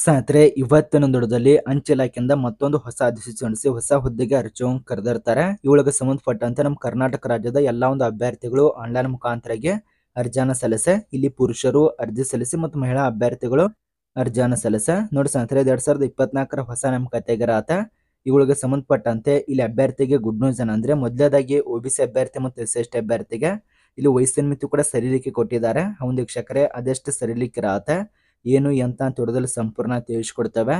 ಸ್ನೇಹಿತರೆ ಇವತ್ತಿನ ದೊಡ್ಡದಲ್ಲಿ ಅಂಚೆ ಇಲಾಖೆಯಿಂದ ಮತ್ತೊಂದು ಹೊಸ ಅಧಿಸೂಚನೆ ಹೊರಡಿಸಿ ಹೊಸ ಹುದ್ದೆಗೆ ಅರ್ಜಿ ಕರೆದಿರ್ತಾರೆ ಇವಳಿಗೆ ಸಂಬಂಧಪಟ್ಟಂತೆ ನಮ್ಮ ಕರ್ನಾಟಕ ರಾಜ್ಯದ ಎಲ್ಲಾ ಒಂದು ಅಭ್ಯರ್ಥಿಗಳು ಆನ್ಲೈನ್ ಮುಖಾಂತರಗೆ ಅರ್ಜಿಯನ್ನು ಸಲ್ಲಿಸೆ ಇಲ್ಲಿ ಪುರುಷರು ಅರ್ಜಿ ಸಲ್ಲಿಸಿ ಮತ್ತು ಮಹಿಳಾ ಅಭ್ಯರ್ಥಿಗಳು ಅರ್ಜಿಯನ್ನು ಸಲ್ಲಿಸೆ ನೋಡಿ ಸ್ನೇಹಿತರೆ ಎರಡ್ ಸಾವಿರದ ಇಪ್ಪತ್ನಾಲ್ಕರ ಹೊಸ ನೇಮಕಾತಿಗೆ ಆತ ಇವುಗಳಿಗೆ ಸಂಬಂಧಪಟ್ಟಂತೆ ಇಲ್ಲಿ ಅಭ್ಯರ್ಥಿಗೆ ಗುಡ್ ನ್ಯೂಸ್ ಏನಂದ್ರೆ ಮೊದಲೇದಾಗಿ ಸಿ ಅಭ್ಯರ್ಥಿ ಮತ್ತು ಎಸ್ ಎಸ್ ಅಭ್ಯರ್ಥಿಗೆ ಇಲ್ಲಿ ವಯಸ್ಸಿನ ಮಿತಿ ಕೂಡ ಸರಿಲಿಕ್ಕೆ ಕೊಟ್ಟಿದ್ದಾರೆ ಒಂದು ವೀಕ್ಷಕರೇ ಅದೆಷ್ಟು ಸರಿಲಿಕ್ಕಿರತ್ತೆ ಏನು ಎಂತ ಅಂತ ಸಂಪೂರ್ಣ ತಿಳಿಸ್ಕೊಡ್ತವೆ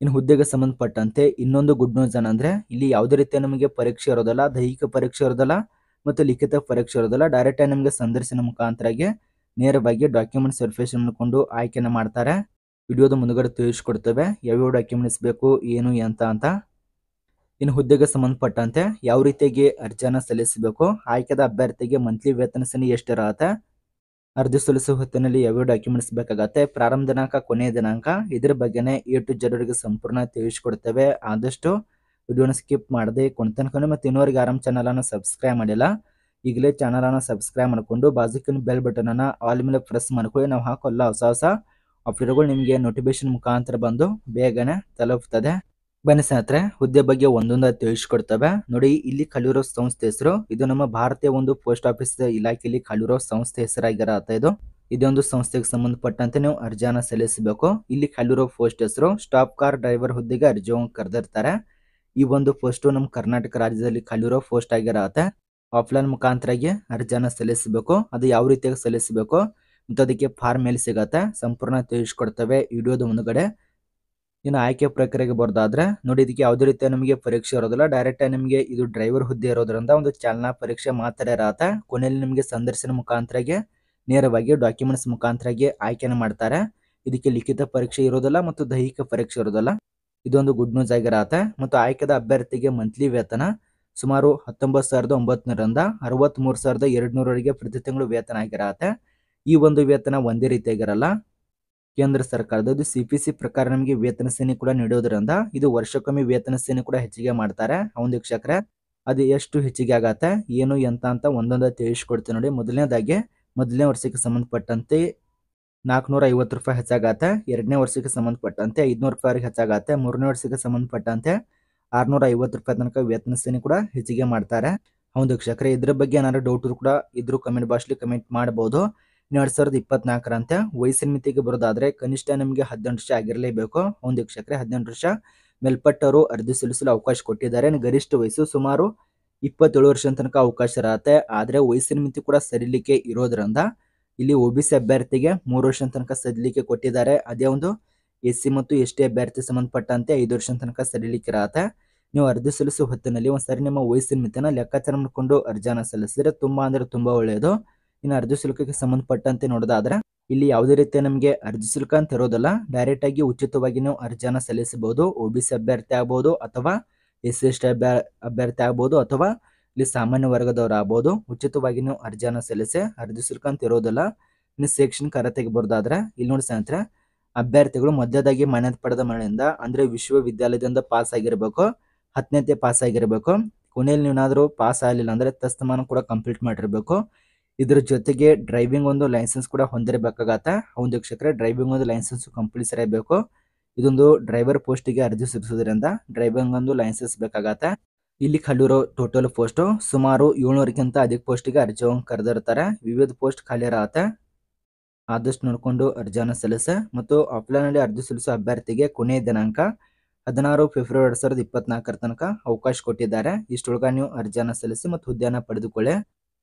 ಇನ್ನು ಹುದ್ದೆಗೆ ಸಂಬಂಧಪಟ್ಟಂತೆ ಇನ್ನೊಂದು ಗುಡ್ ನ್ಯೂಸ್ ಏನಂದ್ರೆ ಇಲ್ಲಿ ಯಾವುದೇ ರೀತಿಯ ನಮಗೆ ಪರೀಕ್ಷೆ ಇರೋದಲ್ಲ ದೈಹಿಕ ಪರೀಕ್ಷೆ ಇರೋದಲ್ಲ ಮತ್ತು ಲಿಖಿತ ಪರೀಕ್ಷೆ ಇರೋದಲ್ಲ ಡೈರೆಕ್ಟ್ ಆಗಿ ನಮಗೆ ಸಂದರ್ಶನ ಮುಖಾಂತರಾಗಿ ನೇರವಾಗಿ ಡಾಕ್ಯುಮೆಂಟ್ಸ್ ಸರ್ಫೇಸ್ ಮಾಡಿಕೊಂಡು ಆಯ್ಕೆನ ಮಾಡ್ತಾರೆ ವಿಡಿಯೋದ ಮುಂದುಗಡೆ ತಿಳಿಸ್ಕೊಡ್ತೇವೆ ಯಾವ್ಯಾವ ಡಾಕ್ಯುಮೆಂಟ್ಸ್ ಬೇಕು ಏನು ಎಂತ ಅಂತ ಇನ್ನು ಹುದ್ದೆಗೆ ಸಂಬಂಧಪಟ್ಟಂತೆ ಯಾವ ರೀತಿಯಾಗಿ ಅರ್ಜಿಯನ್ನು ಸಲ್ಲಿಸಬೇಕು ಆಯ್ಕೆದ ಅಭ್ಯರ್ಥಿಗೆ ಮಂತ್ಲಿ ವೇತನ ಸನಿ ಎಷ್ಟಿರತ್ತೆ ಅರ್ಜಿ ಸಲ್ಲಿಸುವ ಹೊತ್ತಿನಲ್ಲಿ ಯಾವ್ಯಾವ ಡಾಕ್ಯುಮೆಂಟ್ಸ್ ಬೇಕಾಗತ್ತೆ ಪ್ರಾರಂಭ ದಿನಾಂಕ ಕೊನೆಯ ದಿನಾಂಕ ಇದ್ರ ಬಗ್ಗೆನೇ ಎ ಟು ಜನರಿಗೆ ಸಂಪೂರ್ಣ ತಿಳಿಸ್ಕೊಡ್ತೇವೆ ಆದಷ್ಟು ವಿಡಿಯೋನ ಸ್ಕಿಪ್ ಮಾಡದೆ ಕೊಡ್ತಾನೆ ಮತ್ತೆ ಇನ್ನೋರಿಗೆ ಆರಾಮ್ ಚಾನಲನ್ನು ಸಬ್ಸ್ಕ್ರೈಬ್ ಮಾಡಿಲ್ಲ ಈಗಲೇ ಚಾನಲನ್ನು ಸಬ್ಸ್ಕ್ರೈಬ್ ಮಾಡಿಕೊಂಡು ಬಾಜುಕಿನ ಬೆಲ್ ಅನ್ನು ಆಲ್ ಮೇಲೆ ಪ್ರೆಸ್ ಮಾಡ್ಕೊಳ್ಳಿ ನಾವು ಹಾಕೋಲ್ಲ ಹೊಸ ಹೊಸ ಅಪ್ಡೇಟ್ಗಳು ನಿಮಗೆ ನೋಟಿಫಿಕೇಶನ್ ಮುಖಾಂತರ ಬಂದು ಬೇಗನೆ ತಲುಪ್ತದೆ ಬನ್ನಿ ಸ್ನೇಹಿತರೆ ಹುದ್ದೆ ಬಗ್ಗೆ ಒಂದೊಂದು ತಿಳಿಸ್ಕೊಡ್ತವೆ ನೋಡಿ ಇಲ್ಲಿ ಕಲಿರೋ ಸಂಸ್ಥೆ ಹೆಸರು ಇದು ನಮ್ಮ ಭಾರತೀಯ ಒಂದು ಪೋಸ್ಟ್ ಆಫೀಸ್ ಇಲಾಖೆಯಲ್ಲಿ ಕಲಿರೋ ಸಂಸ್ಥೆ ಹೆಸರಾಗಿರತ್ತ ಇದು ಇದೊಂದು ಸಂಸ್ಥೆಗೆ ಸಂಬಂಧಪಟ್ಟಂತೆ ನೀವು ಅರ್ಜಿಯನ್ನು ಸಲ್ಲಿಸಬೇಕು ಇಲ್ಲಿ ಕಲಿರೋ ಪೋಸ್ಟ್ ಹೆಸರು ಸ್ಟಾಪ್ ಕಾರ್ ಡ್ರೈವರ್ ಹುದ್ದೆಗೆ ಅರ್ಜಿಯನ್ನು ಕರೆದಿರ್ತಾರೆ ಈ ಒಂದು ಪೋಸ್ಟು ನಮ್ಮ ಕರ್ನಾಟಕ ರಾಜ್ಯದಲ್ಲಿ ಕಲಿರೋ ಪೋಸ್ಟ್ ಆಗಿರತ್ತೆ ಆಫ್ಲೈನ್ ಮುಖಾಂತರಾಗಿ ಅರ್ಜಿಯನ್ನು ಸಲ್ಲಿಸಬೇಕು ಅದು ಯಾವ ರೀತಿಯಾಗಿ ಸಲ್ಲಿಸಬೇಕು ಮತ್ತು ಅದಕ್ಕೆ ಫಾರ್ಮ್ ಮೇಲೆ ಸಿಗತ್ತೆ ಸಂಪೂರ್ಣ ತಿಳಿಸ್ಕೊಡ್ತವೆ ವಿಡಿಯೋದ ಮುಂದಗಡೆ ಇನ್ನು ಆಯ್ಕೆ ಪ್ರಕ್ರಿಯೆಗೆ ಬರೋದಾದ್ರೆ ನೋಡಿ ಇದಕ್ಕೆ ಯಾವುದೇ ರೀತಿಯ ನಿಮಗೆ ಪರೀಕ್ಷೆ ಇರೋದಿಲ್ಲ ಡೈರೆಕ್ಟಾಗಿ ನಿಮಗೆ ಇದು ಡ್ರೈವರ್ ಹುದ್ದೆ ಇರೋದ್ರಿಂದ ಒಂದು ಚಾಲನಾ ಪರೀಕ್ಷೆ ಮಾತ್ರ ಇರತ್ತೆ ಕೊನೆಯಲ್ಲಿ ನಿಮಗೆ ಸಂದರ್ಶನ ಮುಖಾಂತರಾಗಿ ನೇರವಾಗಿ ಡಾಕ್ಯುಮೆಂಟ್ಸ್ ಮುಖಾಂತರಗೆ ಆಯ್ಕೆನ ಮಾಡ್ತಾರೆ ಇದಕ್ಕೆ ಲಿಖಿತ ಪರೀಕ್ಷೆ ಇರೋದಿಲ್ಲ ಮತ್ತು ದೈಹಿಕ ಪರೀಕ್ಷೆ ಇರೋದಿಲ್ಲ ಇದೊಂದು ಗುಡ್ ನ್ಯೂಸ್ ಆಗಿರತ್ತೆ ಮತ್ತು ಆಯ್ಕೆದ ಅಭ್ಯರ್ಥಿಗೆ ಮಂತ್ಲಿ ವೇತನ ಸುಮಾರು ಹತ್ತೊಂಬತ್ತು ಸಾವಿರದ ಅರವತ್ತ್ ಅರವತ್ತ್ಮೂರು ಸಾವಿರದ ಎರಡು ಪ್ರತಿ ತಿಂಗಳು ವೇತನ ಆಗಿರತ್ತೆ ಈ ಒಂದು ವೇತನ ಒಂದೇ ರೀತಿಯಾಗಿರಲ್ಲ ಕೇಂದ್ರ ಸರ್ಕಾರದ ಇದು ಸಿ ಪಿ ಸಿ ಪ್ರಕಾರ ನಮಗೆ ವೇತನ ಸೇನೆ ಕೂಡ ನೀಡೋದ್ರಿಂದ ಇದು ವರ್ಷಕ್ಕೊಮ್ಮೆ ವೇತನ ಸೇನೆ ಕೂಡ ಹೆಚ್ಚಿಗೆ ಮಾಡ್ತಾರೆ ಒಂದು ಶಿಕ್ಷಕರೇ ಅದು ಎಷ್ಟು ಹೆಚ್ಚಿಗೆ ಆಗತ್ತೆ ಏನು ಎಂತ ಅಂತ ಒಂದೊಂದು ತಿಳಿಸ್ಕೊಡ್ತೀವಿ ನೋಡಿ ಮೊದಲನೇದಾಗಿ ಮೊದಲನೇ ವರ್ಷಕ್ಕೆ ಸಂಬಂಧಪಟ್ಟಂತೆ ನಾಲ್ಕುನೂರ ಐವತ್ತು ರೂಪಾಯಿ ಹೆಚ್ಚಾಗತ್ತೆ ಎರಡನೇ ವರ್ಷಕ್ಕೆ ಸಂಬಂಧಪಟ್ಟಂತೆ ಐದುನೂರು ರೂಪಾಯಿವರೆಗೆ ಹೆಚ್ಚಾಗತ್ತೆ ಮೂರನೇ ವರ್ಷಕ್ಕೆ ಸಂಬಂಧಪಟ್ಟಂತೆ ಆರುನೂರ ಐವತ್ತು ರೂಪಾಯಿ ತನಕ ವೇತನ ಸೇನೆ ಕೂಡ ಹೆಚ್ಚಿಗೆ ಮಾಡ್ತಾರೆ ಹೌದು ವೀಕ್ಷಕರೇ ಇದ್ರ ಬಗ್ಗೆ ಏನಾದ್ರು ಡೌಟ್ ಕೂಡ ಇದ್ರೂ ಕಮೆಂಟ್ ಬಾಕ್ಸ್ಲಿ ಕಮೆಂಟ್ ಮಾಡ್ಬೋದು ಎರಡು ಸಾವಿರದ ಇಪ್ಪತ್ನಾಲ್ಕರಂತೆ ವಯಸ್ಸಿನ ಮಿತಿಗೆ ಬರೋದಾದರೆ ಕನಿಷ್ಠ ನಿಮಗೆ ಹದಿನೆಂಟು ವರ್ಷ ಆಗಿರಲೇಬೇಕು ಒಂದು ವೀಕ್ಷಕರೇ ಹದಿನೆಂಟು ವರ್ಷ ಮೇಲ್ಪಟ್ಟವರು ಅರ್ಜಿ ಸಲ್ಲಿಸಲು ಅವಕಾಶ ಕೊಟ್ಟಿದ್ದಾರೆ ಗರಿಷ್ಠ ವಯಸ್ಸು ಸುಮಾರು ಇಪ್ಪತ್ತೇಳು ವರ್ಷ ತನಕ ಅವಕಾಶ ಇರತ್ತೆ ಆದರೆ ವಯಸ್ಸಿನ ಮಿತಿ ಕೂಡ ಸರಿಲಿಕ್ಕೆ ಇರೋದ್ರಿಂದ ಇಲ್ಲಿ ಒ ಬಿ ಸಿ ಅಭ್ಯರ್ಥಿಗೆ ಮೂರು ವರ್ಷ ತನಕ ಸರಿಲಿಕ್ಕೆ ಕೊಟ್ಟಿದ್ದಾರೆ ಅದೇ ಒಂದು ಎಸ್ ಸಿ ಮತ್ತು ಎಸ್ ಟಿ ಅಭ್ಯರ್ಥಿ ಸಂಬಂಧಪಟ್ಟಂತೆ ಐದು ವರ್ಷ ತನಕ ಸರಿಲಿಕ್ಕೆ ಇರತ್ತೆ ನೀವು ಅರ್ಜಿ ಸಲ್ಲಿಸುವ ಹೊತ್ತಿನಲ್ಲಿ ಒಂದ್ಸರಿ ನಿಮ್ಮ ವಯಸ್ಸಿನ ಮಿತಿನ ಲೆಕ್ಕಾಚಾರ ಮಾಡಿಕೊಂಡು ಅರ್ಜಿಯನ್ನು ಸಲ್ಲಿಸಿದ್ರೆ ತುಂಬ ಅಂದರೆ ತುಂಬ ಒಳ್ಳೆಯದು ಇನ್ನು ಅರ್ಜಿ ಶುಲ್ಕಕ್ಕೆ ಸಂಬಂಧಪಟ್ಟಂತೆ ನೋಡೋದಾದ್ರೆ ಇಲ್ಲಿ ಯಾವುದೇ ರೀತಿಯ ನಮಗೆ ಅರ್ಜಿ ಶುಲ್ಕ ಅಂತ ಇರೋದಲ್ಲ ಡೈರೆಕ್ಟ್ ಆಗಿ ಉಚಿತವಾಗಿ ನಾವು ಅರ್ಜಿಯನ್ನು ಸಲ್ಲಿಸಬಹುದು ಒ ಬಿ ಸಿ ಅಭ್ಯರ್ಥಿ ಆಗ್ಬೋದು ಅಥವಾ ಎಸ್ ಎಸ್ ಟಿ ಅಭ್ಯರ್ಥಿ ಆಗ್ಬೋದು ಅಥವಾ ಇಲ್ಲಿ ಸಾಮಾನ್ಯ ವರ್ಗದವ್ರು ಆಗ್ಬೋದು ಉಚಿತವಾಗಿ ನೀವು ಅರ್ಜಿಯನ್ನು ಸಲ್ಲಿಸಿ ಅರ್ಜಿ ಶುಲ್ಕ ಅಂತ ಇರೋದಿಲ್ಲ ಇನ್ನು ಶೈಕ್ಷಣಿಕ ಕರೆ ಬರೋದಾದ್ರೆ ಇಲ್ಲಿ ನೋಡಿ ಸ್ನೇಹಿತರೆ ಅಭ್ಯರ್ಥಿಗಳು ಮೊದಲದಾಗಿ ಮಾನ್ಯತೆ ಪಡೆದ ಮನೆಯಿಂದ ಅಂದರೆ ವಿಶ್ವವಿದ್ಯಾಲಯದಿಂದ ಪಾಸ್ ಆಗಿರಬೇಕು ಹತ್ತನೇತೆ ಪಾಸ್ ಆಗಿರಬೇಕು ಕೊನೆಯಲ್ಲಿ ನೀವೇನಾದರೂ ಪಾಸ್ ಆಗಲಿಲ್ಲ ಅಂದರೆ ತಸ್ತಮಾನ ಕೂಡ ಕಂಪ್ಲೀಟ್ ಮಾಡಿರಬೇಕು ಇದ್ರ ಜೊತೆಗೆ ಡ್ರೈವಿಂಗ್ ಒಂದು ಲೈಸೆನ್ಸ್ ಕೂಡ ಹೊಂದಿರಬೇಕಾಗತ್ತ ಒಂದು ಕ್ಷೇತ್ರ ಡ್ರೈವಿಂಗ್ ಒಂದು ಲೈಸೆನ್ಸ್ ಕಂಪಲ್ಸರಿ ಬೇಕು ಇದೊಂದು ಡ್ರೈವರ್ ಪೋಸ್ಟ್ ಗೆ ಅರ್ಜಿ ಸಲ್ಲಿಸೋದ್ರಿಂದ ಡ್ರೈವಿಂಗ್ ಒಂದು ಲೈಸೆನ್ಸ್ ಬೇಕಾಗತ್ತ ಇಲ್ಲಿ ಖಾಲಿರೋ ಟೋಟಲ್ ಪೋಸ್ಟ್ ಸುಮಾರು ಏಳ್ನೂರಕ್ಕಿಂತ ಅಧಿಕ ಗೆ ಅರ್ಜಿಯನ್ನು ಕರೆದಿರ್ತಾರೆ ವಿವಿಧ ಪೋಸ್ಟ್ ಖಾಲಿ ಇರತ್ತೆ ಆದಷ್ಟು ನೋಡಿಕೊಂಡು ಅರ್ಜಿಯನ್ನು ಸಲ್ಲಿಸ ಮತ್ತು ಅಲ್ಲಿ ಅರ್ಜಿ ಸಲ್ಲಿಸೋ ಅಭ್ಯರ್ಥಿಗೆ ಕೊನೆಯ ದಿನಾಂಕ ಹದಿನಾರು ಫೆಬ್ರವರಿ ಎರಡ್ ಸಾವಿರದ ಇಪ್ಪತ್ನಾಲ್ಕರ ತನಕ ಅವಕಾಶ ಕೊಟ್ಟಿದ್ದಾರೆ ಇಷ್ಟೊಳಗ ನೀವು ಅರ್ಜಿಯನ್ನು ಸಲ್ಲಿಸಿ ಮತ್ತು ಹುದ್ದೆಯನ್ನು ಪಡೆದುಕೊಳ್ಳಿ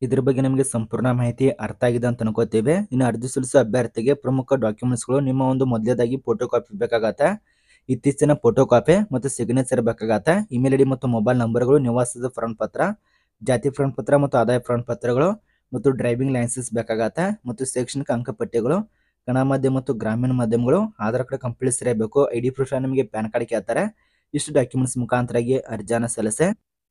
ಇದ್ರ ಬಗ್ಗೆ ನಿಮಗೆ ಸಂಪೂರ್ಣ ಮಾಹಿತಿ ಅರ್ಥ ಆಗಿದೆ ಅಂತ ಅನ್ಕೋತೇವೆ ಇನ್ನು ಅರ್ಜಿ ಸಲ್ಲಿಸುವ ಅಭ್ಯರ್ಥಿಗೆ ಪ್ರಮುಖ ಡಾಕ್ಯುಮೆಂಟ್ಸ್ಗಳು ನಿಮ್ಮ ಒಂದು ಮೊದಲೇದಾಗಿ ಫೋಟೋ ಕಾಪಿ ಬೇಕಾಗತ್ತೆ ಇತ್ತೀಚಿನ ಫೋಟೋ ಕಾಪಿ ಮತ್ತು ಸಿಗ್ನೇಚರ್ ಬೇಕಾಗತ್ತೆ ಇಮೇಲ್ ಐ ಮತ್ತು ಮೊಬೈಲ್ ನಂಬರ್ಗಳು ನಿವಾಸದ ಪ್ರಮಾಣ ಪತ್ರ ಜಾತಿ ಪ್ರಮಾಣ ಪತ್ರ ಮತ್ತು ಆದಾಯ ಪ್ರಮಾಣ ಪತ್ರಗಳು ಮತ್ತು ಡ್ರೈವಿಂಗ್ ಲೈಸೆನ್ಸ್ ಬೇಕಾಗತ್ತೆ ಮತ್ತು ಶೈಕ್ಷಣಿಕ ಅಂಕಪಟ್ಟಿಗಳು ಗಣ ಮಾಧ್ಯಮ ಮತ್ತು ಗ್ರಾಮೀಣ ಮಾಧ್ಯಮಗಳು ಆಧಾರ್ ಕಾರ್ಡ್ ಕಂಪ್ಲೀಟ್ ಸರಿಯಬೇಕು ಐ ಡಿ ಪ್ರೂಫ್ ನಿಮಗೆ ಪ್ಯಾನ್ ಕಾರ್ಡ್ ಕೇಳ್ತಾರೆ ಇಷ್ಟು ಡಾಕ್ಯುಮೆಂಟ್ಸ್ ಮುಖಾಂತರಾಗಿ ಅರ್ಜಿಯನ್ನು ಸಲ್ಲಿಸೆ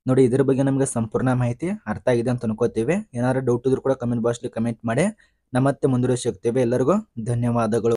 ನೋಡಿ ಇದ್ರ ಬಗ್ಗೆ ನಮಗೆ ಸಂಪೂರ್ಣ ಮಾಹಿತಿ ಅರ್ಥ ಆಗಿದೆ ಅಂತ ಅನ್ಕೋತೀವಿ ಏನಾದ್ರು ಡೌಟ್ ಇದ್ರು ಕೂಡ ಕಮೆಂಟ್ ಲಿ ಕಮೆಂಟ್ ಮಾಡಿ ನಮ್ಮ ಮತ್ತೆ ಮುಂದುವರಿಸಿ ಎಲ್ಲರಿಗೂ ಧನ್ಯವಾದಗಳು